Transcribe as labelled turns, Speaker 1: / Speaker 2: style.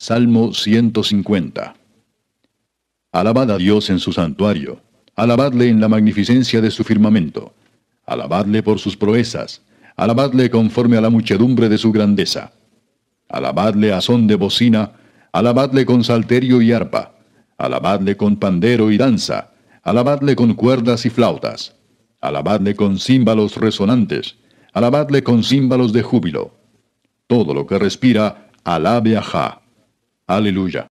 Speaker 1: Salmo 150. Alabad a Dios en su santuario, alabadle en la magnificencia de su firmamento, alabadle por sus proezas, alabadle conforme a la muchedumbre de su grandeza. Alabadle a son de bocina, alabadle con salterio y arpa, alabadle con pandero y danza, alabadle con cuerdas y flautas, alabadle con címbalos resonantes, alabadle con címbalos de júbilo. Todo lo que respira, alabe a Jah.
Speaker 2: Aleluya.